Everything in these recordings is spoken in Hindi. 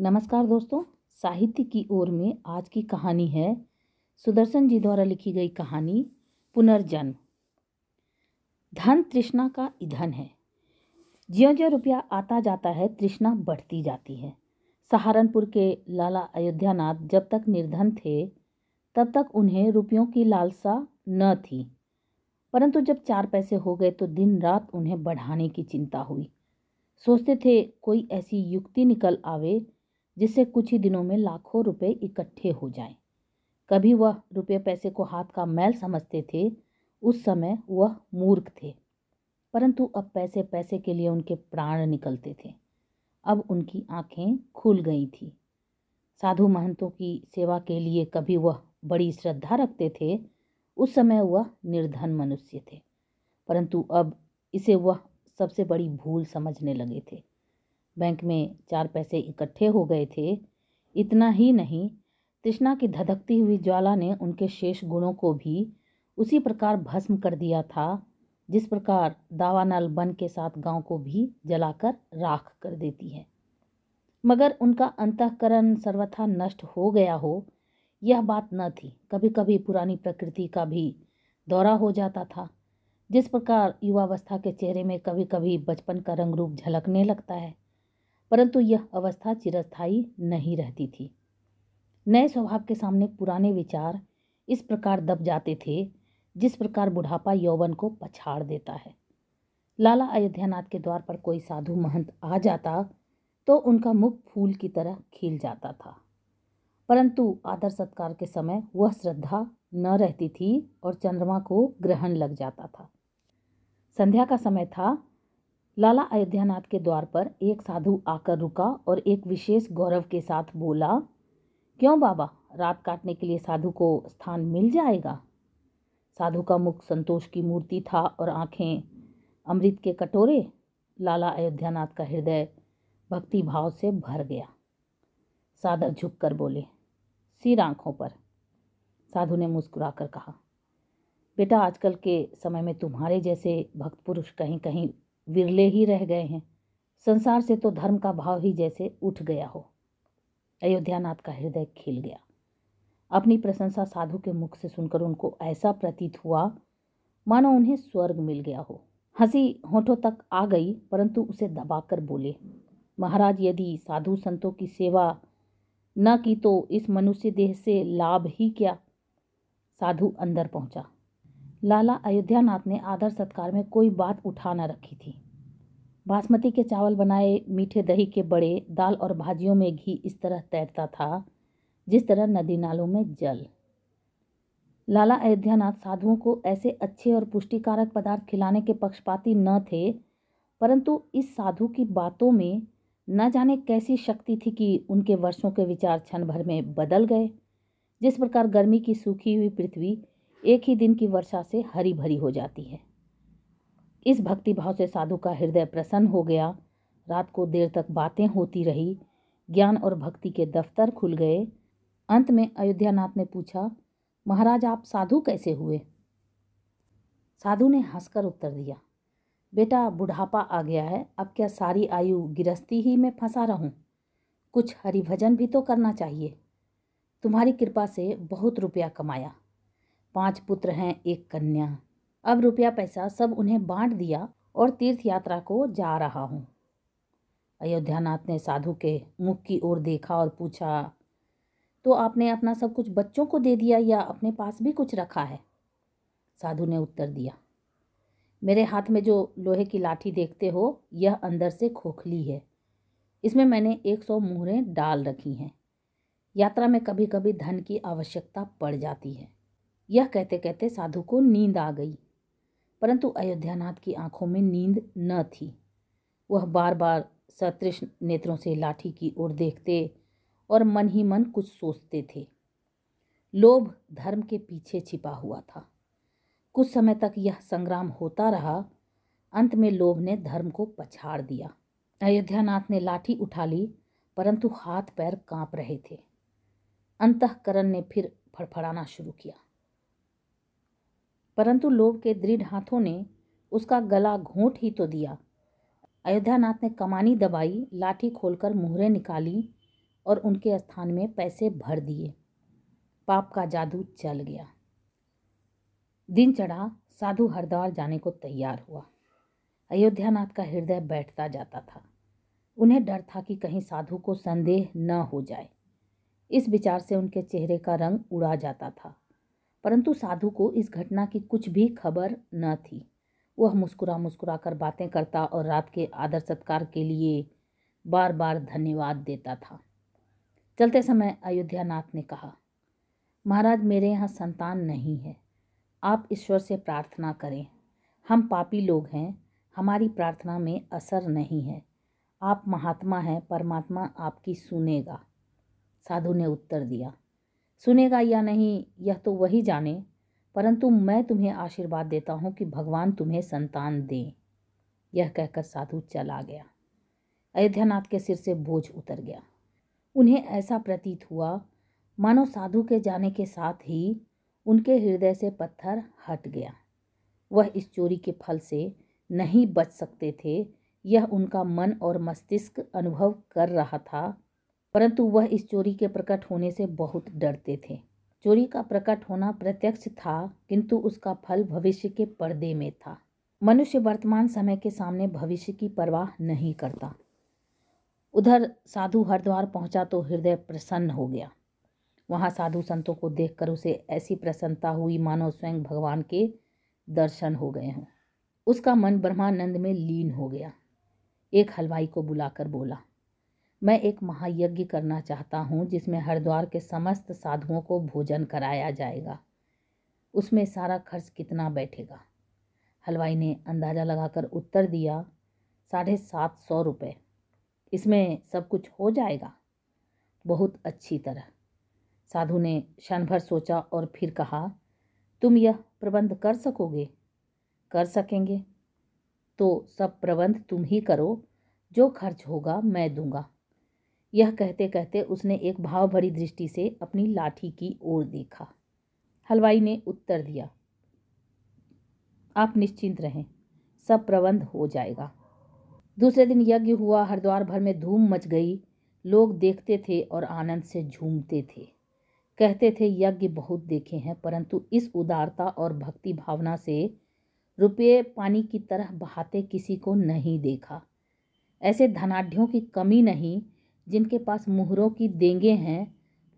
नमस्कार दोस्तों साहित्य की ओर में आज की कहानी है सुदर्शन जी द्वारा लिखी गई कहानी पुनर्जन्म धन तृष्णा का ईधन है ज्यो ज्यो रुपया आता जाता है तृष्णा बढ़ती जाती है सहारनपुर के लाला अयोध्यानाथ जब तक निर्धन थे तब तक उन्हें रुपयों की लालसा न थी परंतु जब चार पैसे हो गए तो दिन रात उन्हें बढ़ाने की चिंता हुई सोचते थे कोई ऐसी युक्ति निकल आवे जिससे कुछ ही दिनों में लाखों रुपए इकट्ठे हो जाएं। कभी वह रुपये पैसे को हाथ का मैल समझते थे उस समय वह मूर्ख थे परंतु अब पैसे पैसे के लिए उनके प्राण निकलते थे अब उनकी आंखें खुल गई थी साधु महंतों की सेवा के लिए कभी वह बड़ी श्रद्धा रखते थे उस समय वह निर्धन मनुष्य थे परंतु अब इसे वह सबसे बड़ी भूल समझने लगे थे बैंक में चार पैसे इकट्ठे हो गए थे इतना ही नहीं तृष्णा की धधकती हुई ज्वाला ने उनके शेष गुणों को भी उसी प्रकार भस्म कर दिया था जिस प्रकार दावानल बन के साथ गांव को भी जलाकर राख कर देती है मगर उनका अंतकरण सर्वथा नष्ट हो गया हो यह बात न थी कभी कभी पुरानी प्रकृति का भी दौरा हो जाता था जिस प्रकार युवावस्था के चेहरे में कभी कभी बचपन का रंग रूप झलकने लगता है परंतु यह अवस्था चिरस्थायी नहीं रहती थी नए स्वभाव के सामने पुराने विचार इस प्रकार दब जाते थे जिस प्रकार बुढ़ापा यौवन को पछाड़ देता है लाला अयोध्यानाथ के द्वार पर कोई साधु महंत आ जाता तो उनका मुख फूल की तरह खिल जाता था परंतु आदर सत्कार के समय वह श्रद्धा न रहती थी और चंद्रमा को ग्रहण लग जाता था संध्या का समय था लाला अयोध्यानाथ के द्वार पर एक साधु आकर रुका और एक विशेष गौरव के साथ बोला क्यों बाबा रात काटने के लिए साधु को स्थान मिल जाएगा साधु का मुख संतोष की मूर्ति था और आंखें अमृत के कटोरे लाला अयोध्यानाथ का हृदय भक्ति भाव से भर गया साधक कर बोले सिर आंखों पर साधु ने मुस्कुरा कर कहा बेटा आजकल के समय में तुम्हारे जैसे भक्त पुरुष कहीं कहीं विरले ही रह गए हैं संसार से तो धर्म का भाव ही जैसे उठ गया हो अयोध्यानाथ का हृदय खिल गया अपनी प्रशंसा साधु के मुख से सुनकर उनको ऐसा प्रतीत हुआ मानो उन्हें स्वर्ग मिल गया हो हंसी होठों तक आ गई परंतु उसे दबाकर बोले महाराज यदि साधु संतों की सेवा न की तो इस मनुष्य देह से लाभ ही क्या साधु अंदर पहुंचा लाला अयोध्यानाथ ने आदर सत्कार में कोई बात उठा न रखी थी बासमती के चावल बनाए मीठे दही के बड़े दाल और भाजियों में घी इस तरह तैरता था जिस तरह नदी नालों में जल लाला अयोध्यानाथ साधुओं को ऐसे अच्छे और पुष्टिकारक पदार्थ खिलाने के पक्षपाती न थे परंतु इस साधु की बातों में न जाने कैसी शक्ति थी कि उनके वर्षों के विचार क्षण भर में बदल गए जिस प्रकार गर्मी की सूखी हुई पृथ्वी एक ही दिन की वर्षा से हरी भरी हो जाती है इस भक्ति भाव से साधु का हृदय प्रसन्न हो गया रात को देर तक बातें होती रही ज्ञान और भक्ति के दफ्तर खुल गए अंत में अयोध्यानाथ ने पूछा महाराज आप साधु कैसे हुए साधु ने हंसकर उत्तर दिया बेटा बुढ़ापा आ गया है अब क्या सारी आयु गिरस्ती ही में फंसा रहूं कुछ हरिभजन भी तो करना चाहिए तुम्हारी कृपा से बहुत रुपया कमाया पांच पुत्र हैं एक कन्या अब रुपया पैसा सब उन्हें बांट दिया और तीर्थ यात्रा को जा रहा हूँ अयोध्यानाथ ने साधु के मुख की ओर देखा और पूछा तो आपने अपना सब कुछ बच्चों को दे दिया या अपने पास भी कुछ रखा है साधु ने उत्तर दिया मेरे हाथ में जो लोहे की लाठी देखते हो यह अंदर से खोखली है इसमें मैंने एक सौ मुहरें डाल रखी हैं यात्रा में कभी कभी धन की आवश्यकता पड़ जाती है यह कहते कहते साधु को नींद आ गई परंतु अयोध्यानाथ की आंखों में नींद न थी वह बार बार सतृष्ण नेत्रों से लाठी की ओर देखते और मन ही मन कुछ सोचते थे लोभ धर्म के पीछे छिपा हुआ था कुछ समय तक यह संग्राम होता रहा अंत में लोभ ने धर्म को पछाड़ दिया अयोध्यानाथ ने लाठी उठा ली परंतु हाथ पैर कांप रहे थे अंतकरण ने फिर फड़फड़ाना शुरू किया परंतु लोभ के दृढ़ हाथों ने उसका गला घोंट ही तो दिया अयोध्यानाथ ने कमानी दबाई लाठी खोलकर मुहरे निकाली और उनके स्थान में पैसे भर दिए पाप का जादू चल गया दिन चढ़ा साधु हरिद्वार जाने को तैयार हुआ अयोध्यानाथ का हृदय बैठता जाता था उन्हें डर था कि कहीं साधु को संदेह न हो जाए इस विचार से उनके चेहरे का रंग उड़ा जाता था परंतु साधु को इस घटना की कुछ भी खबर न थी वह मुस्कुरा मुस्कुरा कर बातें करता और रात के आदर सत्कार के लिए बार बार धन्यवाद देता था चलते समय अयोध्या नाथ ने कहा महाराज मेरे यहाँ संतान नहीं है आप ईश्वर से प्रार्थना करें हम पापी लोग हैं हमारी प्रार्थना में असर नहीं है आप महात्मा हैं परमात्मा आपकी सुनेगा साधु ने उत्तर दिया सुनेगा या नहीं यह तो वही जाने परंतु मैं तुम्हें आशीर्वाद देता हूँ कि भगवान तुम्हें संतान दें यह कहकर साधु चला गया अयोध्यानाथ के सिर से बोझ उतर गया उन्हें ऐसा प्रतीत हुआ मानो साधु के जाने के साथ ही उनके हृदय से पत्थर हट गया वह इस चोरी के फल से नहीं बच सकते थे यह उनका मन और मस्तिष्क अनुभव कर रहा था परंतु वह इस चोरी के प्रकट होने से बहुत डरते थे चोरी का प्रकट होना प्रत्यक्ष था किंतु उसका फल भविष्य के पर्दे में था मनुष्य वर्तमान समय के सामने भविष्य की परवाह नहीं करता उधर साधु हरिद्वार पहुंचा तो हृदय प्रसन्न हो गया वहां साधु संतों को देखकर उसे ऐसी प्रसन्नता हुई मानो स्वयं भगवान के दर्शन हो गए हों उसका मन ब्रह्मानंद में लीन हो गया एक हलवाई को बुलाकर बोला मैं एक महायज्ञ करना चाहता हूँ जिसमें हरिद्वार के समस्त साधुओं को भोजन कराया जाएगा उसमें सारा खर्च कितना बैठेगा हलवाई ने अंदाज़ा लगाकर उत्तर दिया साढ़े सात सौ रुपये इसमें सब कुछ हो जाएगा बहुत अच्छी तरह साधु ने क्षण भर सोचा और फिर कहा तुम यह प्रबंध कर सकोगे कर सकेंगे तो सब प्रबंध तुम ही करो जो खर्च होगा मैं दूंगा यह कहते कहते उसने एक भाव भरी दृष्टि से अपनी लाठी की ओर देखा हलवाई ने उत्तर दिया आप निश्चिंत रहें सब प्रबंध हो जाएगा दूसरे दिन यज्ञ हुआ हरिद्वार भर में धूम मच गई लोग देखते थे और आनंद से झूमते थे कहते थे यज्ञ बहुत देखे हैं परंतु इस उदारता और भक्ति भावना से रुपये पानी की तरह बहाते किसी को नहीं देखा ऐसे धनाढ़ियों की कमी नहीं जिनके पास मुहरों की देंगे हैं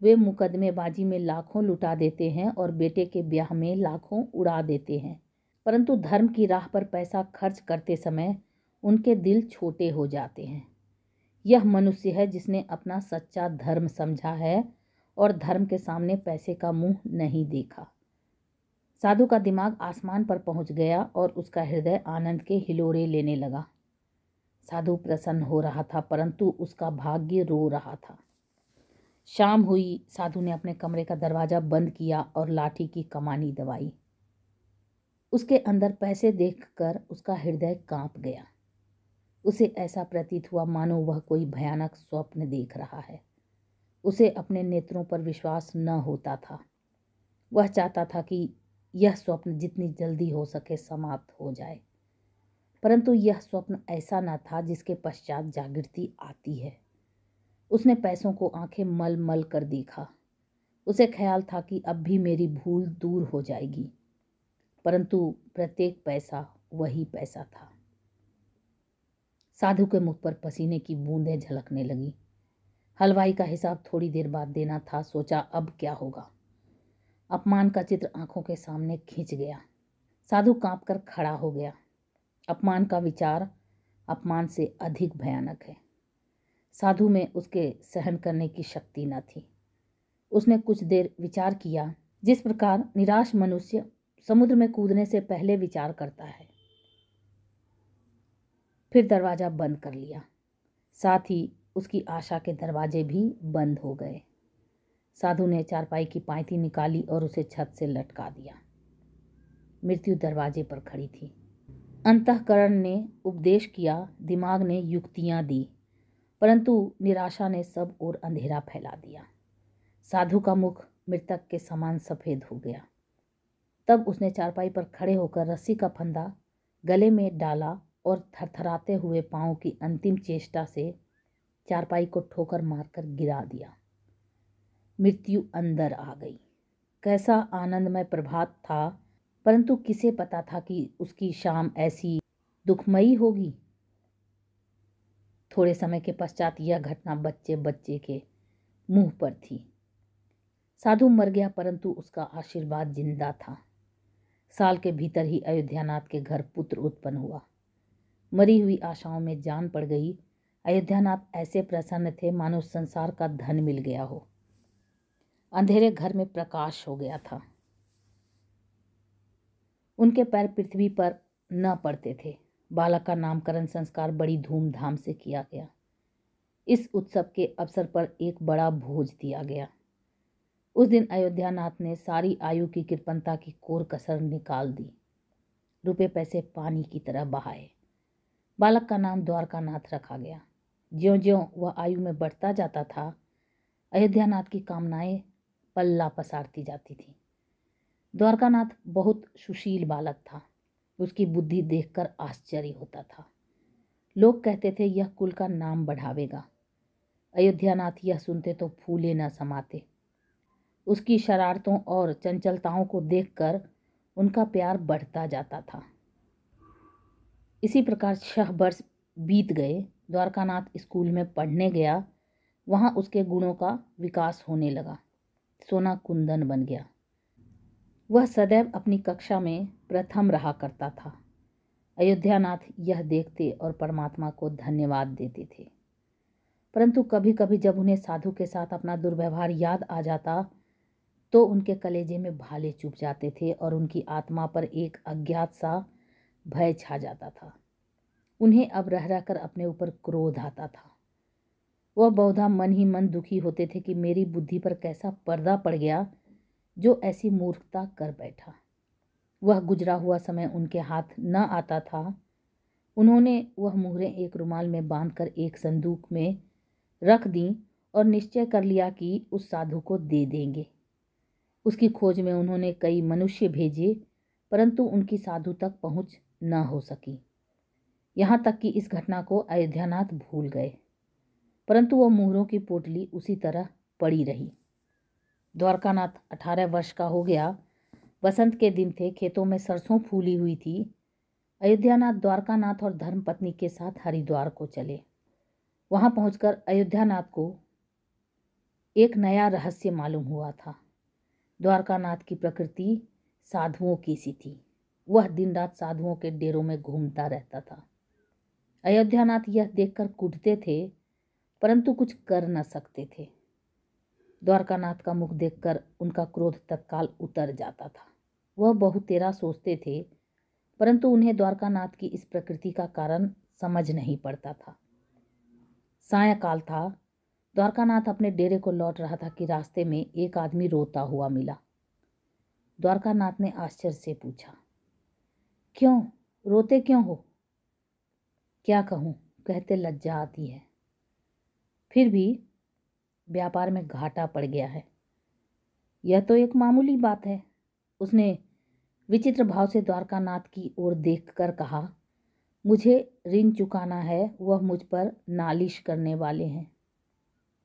वे मुकदमेबाजी में लाखों लुटा देते हैं और बेटे के ब्याह में लाखों उड़ा देते हैं परंतु धर्म की राह पर पैसा खर्च करते समय उनके दिल छोटे हो जाते हैं यह मनुष्य है जिसने अपना सच्चा धर्म समझा है और धर्म के सामने पैसे का मुंह नहीं देखा साधु का दिमाग आसमान पर पहुंच गया और उसका हृदय आनंद के हिलोरे लेने लगा साधु प्रसन्न हो रहा था परंतु उसका भाग्य रो रहा था शाम हुई साधु ने अपने कमरे का दरवाज़ा बंद किया और लाठी की कमानी दबाई उसके अंदर पैसे देखकर उसका हृदय कांप गया उसे ऐसा प्रतीत हुआ मानो वह कोई भयानक स्वप्न देख रहा है उसे अपने नेत्रों पर विश्वास न होता था वह चाहता था कि यह स्वप्न जितनी जल्दी हो सके समाप्त हो जाए परंतु यह स्वप्न ऐसा न था जिसके पश्चात जागृति आती है उसने पैसों को आंखें मल मल कर देखा उसे ख्याल था कि अब भी मेरी भूल दूर हो जाएगी परंतु प्रत्येक पैसा वही पैसा था साधु के मुख पर पसीने की बूंदें झलकने लगी हलवाई का हिसाब थोड़ी देर बाद देना था सोचा अब क्या होगा अपमान का चित्र आंखों के सामने खींच गया साधु कांप कर खड़ा हो गया अपमान का विचार अपमान से अधिक भयानक है साधु में उसके सहन करने की शक्ति न थी उसने कुछ देर विचार किया जिस प्रकार निराश मनुष्य समुद्र में कूदने से पहले विचार करता है फिर दरवाज़ा बंद कर लिया साथ ही उसकी आशा के दरवाजे भी बंद हो गए साधु ने चारपाई की पाइती निकाली और उसे छत से लटका दिया मृत्यु दरवाजे पर खड़ी थी अंतकरण ने उपदेश किया दिमाग ने युक्तियाँ दी परंतु निराशा ने सब और अंधेरा फैला दिया साधु का मुख मृतक के समान सफ़ेद हो गया तब उसने चारपाई पर खड़े होकर रस्सी का फंदा गले में डाला और थरथराते हुए पाँव की अंतिम चेष्टा से चारपाई को ठोकर मारकर गिरा दिया मृत्यु अंदर आ गई कैसा आनंदमय प्रभात था परंतु किसे पता था कि उसकी शाम ऐसी दुखमयी होगी थोड़े समय के पश्चात यह घटना बच्चे बच्चे के मुंह पर थी साधु मर गया परंतु उसका आशीर्वाद जिंदा था साल के भीतर ही अयोध्यानाथ के घर पुत्र उत्पन्न हुआ मरी हुई आशाओं में जान पड़ गई अयोध्यानाथ ऐसे प्रसन्न थे मानो संसार का धन मिल गया हो अंधेरे घर में प्रकाश हो गया था उनके पैर पृथ्वी पर न पड़ते थे बालक का नामकरण संस्कार बड़ी धूमधाम से किया गया इस उत्सव के अवसर पर एक बड़ा भोज दिया गया उस दिन अयोध्या नाथ ने सारी आयु की कृपणता की कोर कसर निकाल दी रुपए पैसे पानी की तरह बहाए बालक का नाम द्वारकानाथ रखा गया ज्यो ज्यो वह आयु में बढ़ता जाता था अयोध्यानाथ की कामनाएं पल्ला पसारती जाती थीं द्वारकानाथ बहुत सुशील बालक था उसकी बुद्धि देखकर आश्चर्य होता था लोग कहते थे यह कुल का नाम बढ़ावेगा अयोध्यानाथ यह सुनते तो फूले न समाते उसकी शरारतों और चंचलताओं को देखकर उनका प्यार बढ़ता जाता था इसी प्रकार छह वर्ष बीत गए द्वारकानाथ स्कूल में पढ़ने गया वहाँ उसके गुणों का विकास होने लगा सोना कुंदन बन गया वह सदैव अपनी कक्षा में प्रथम रहा करता था अयोध्यानाथ यह देखते और परमात्मा को धन्यवाद देते थे परंतु कभी कभी जब उन्हें साधु के साथ अपना दुर्व्यवहार याद आ जाता तो उनके कलेजे में भाले चुप जाते थे और उनकी आत्मा पर एक अज्ञात सा भय छा जाता था उन्हें अब रह रहकर अपने ऊपर क्रोध आता था वह बौधा मन ही मन दुखी होते थे कि मेरी बुद्धि पर कैसा पर्दा पड़ गया जो ऐसी मूर्खता कर बैठा वह गुजरा हुआ समय उनके हाथ न आता था उन्होंने वह मुहरें एक रुमाल में बांधकर एक संदूक में रख दी और निश्चय कर लिया कि उस साधु को दे देंगे उसकी खोज में उन्होंने कई मनुष्य भेजे परंतु उनकी साधु तक पहुंच न हो सकी यहाँ तक कि इस घटना को अयोध्यानाथ भूल गए परंतु वह मुहरों की पोटली उसी तरह पड़ी रही द्वारकानाथ अठारह वर्ष का हो गया बसंत के दिन थे खेतों में सरसों फूली हुई थी अयोध्यानाथ द्वारकानाथ और धर्मपत्नी के साथ हरिद्वार को चले वहाँ पहुँचकर अयोध्यानाथ को एक नया रहस्य मालूम हुआ था द्वारकानाथ की प्रकृति साधुओं की सी थी वह दिन रात साधुओं के डेरों में घूमता रहता था अयोध्यानाथ यह देखकर कूदते थे परंतु कुछ कर न सकते थे द्वारकानाथ का मुख देखकर उनका क्रोध तत्काल उतर जाता था वह बहुत तेरा सोचते थे परंतु उन्हें द्वारकानाथ की इस प्रकृति का कारण समझ नहीं पड़ता था सायकाल था द्वारकानाथ अपने डेरे को लौट रहा था कि रास्ते में एक आदमी रोता हुआ मिला द्वारकानाथ ने आश्चर्य से पूछा क्यों रोते क्यों हो क्या कहूँ कहते लज्जा आती है फिर भी व्यापार में घाटा पड़ गया है यह तो एक मामूली बात है उसने विचित्र भाव से द्वारकानाथ की ओर देखकर कहा मुझे ऋण चुकाना है वह मुझ पर नालिश करने वाले हैं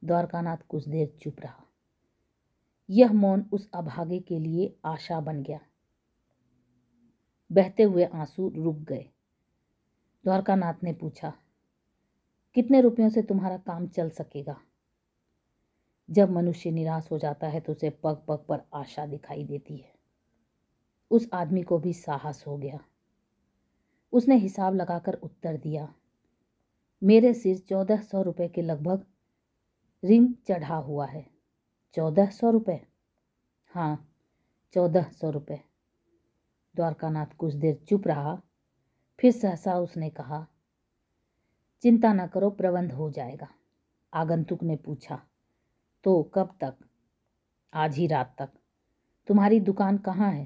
द्वारकानाथ कुछ देर चुप रहा यह मौन उस अभागे के लिए आशा बन गया बहते हुए आंसू रुक गए द्वारकानाथ ने पूछा कितने रुपयों से तुम्हारा काम चल सकेगा जब मनुष्य निराश हो जाता है तो उसे पग पग पर आशा दिखाई देती है उस आदमी को भी साहस हो गया उसने हिसाब लगाकर उत्तर दिया मेरे सिर चौदह सौ रुपये के लगभग रिंग चढ़ा हुआ है चौदह सौ रुपये हाँ चौदह सौ रुपये द्वारकानाथ कुछ देर चुप रहा फिर सहसा उसने कहा चिंता न करो प्रबंध हो जाएगा आगंतुक ने पूछा तो कब तक आज ही रात तक तुम्हारी दुकान कहाँ है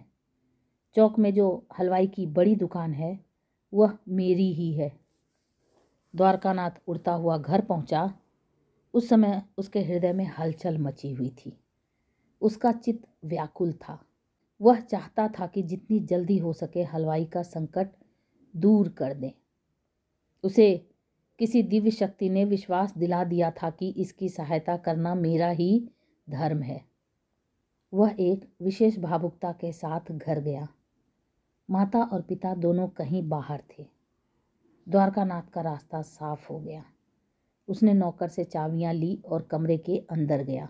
चौक में जो हलवाई की बड़ी दुकान है वह मेरी ही है द्वारकानाथ उड़ता हुआ घर पहुंचा उस समय उसके हृदय में हलचल मची हुई थी उसका चित्त व्याकुल था वह चाहता था कि जितनी जल्दी हो सके हलवाई का संकट दूर कर दें उसे किसी दिव्य शक्ति ने विश्वास दिला दिया था कि इसकी सहायता करना मेरा ही धर्म है वह एक विशेष भावुकता के साथ घर गया माता और पिता दोनों कहीं बाहर थे द्वारकानाथ का रास्ता साफ हो गया उसने नौकर से चाबियां ली और कमरे के अंदर गया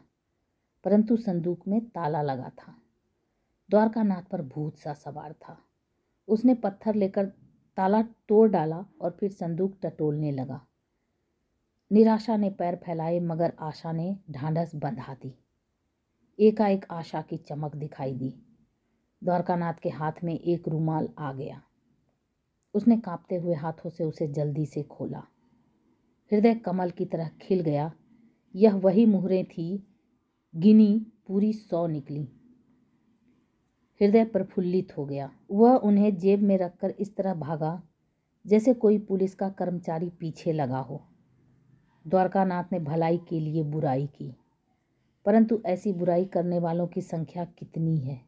परंतु संदूक में ताला लगा था द्वारकानाथ पर भूत सा सवार था उसने पत्थर लेकर ताला तोड़ डाला और फिर संदूक टटोलने लगा निराशा ने पैर फैलाए मगर आशा ने ढांढस बंधा दी एकाएक आशा की चमक दिखाई दी द्वारकानाथ के हाथ में एक रुमाल आ गया उसने कांपते हुए हाथों से उसे जल्दी से खोला हृदय कमल की तरह खिल गया यह वही मुहरें थी गिनी पूरी सौ निकली हृदय प्रफुल्लित हो गया वह उन्हें जेब में रखकर इस तरह भागा जैसे कोई पुलिस का कर्मचारी पीछे लगा हो द्वारकानाथ ने भलाई के लिए बुराई की परंतु ऐसी बुराई करने वालों की संख्या कितनी है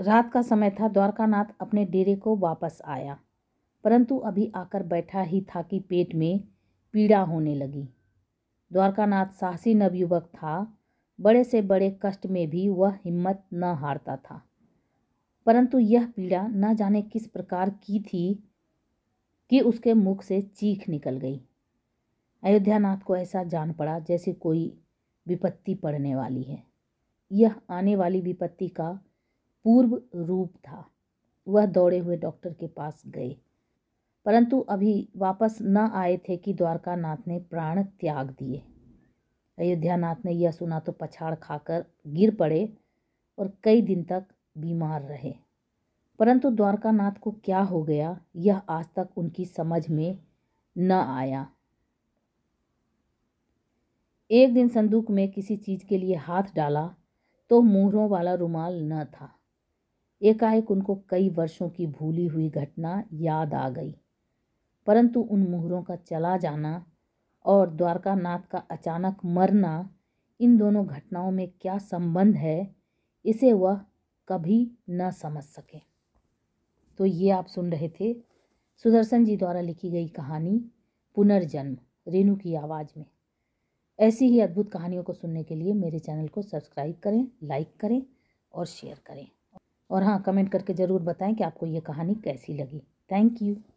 रात का समय था द्वारकानाथ अपने डेरे को वापस आया परंतु अभी आकर बैठा ही था कि पेट में पीड़ा होने लगी द्वारकानाथ साहसी नवयुवक था बड़े से बड़े कष्ट में भी वह हिम्मत न हारता था परंतु यह पीड़ा न जाने किस प्रकार की थी कि उसके मुख से चीख निकल गई अयोध्यानाथ को ऐसा जान पड़ा जैसे कोई विपत्ति पड़ने वाली है यह आने वाली विपत्ति का पूर्व रूप था वह दौड़े हुए डॉक्टर के पास गए परंतु अभी वापस न आए थे कि द्वारका नाथ ने प्राण त्याग दिए अयोध्यानाथ ने यह सुना तो पछाड़ खाकर गिर पड़े और कई दिन तक बीमार रहे परंतु द्वारकानाथ को क्या हो गया यह आज तक उनकी समझ में न आया एक दिन संदूक में किसी चीज़ के लिए हाथ डाला तो मुहरों वाला रुमाल न था एकाएक उनको कई वर्षों की भूली हुई घटना याद आ गई परंतु उन मुहरों का चला जाना और द्वारकानाथ का अचानक मरना इन दोनों घटनाओं में क्या संबंध है इसे वह कभी न समझ सके तो ये आप सुन रहे थे सुदर्शन जी द्वारा लिखी गई कहानी पुनर्जन्म रेणु की आवाज़ में ऐसी ही अद्भुत कहानियों को सुनने के लिए मेरे चैनल को सब्सक्राइब करें लाइक करें और शेयर करें और हाँ कमेंट करके ज़रूर बताएं कि आपको ये कहानी कैसी लगी थैंक यू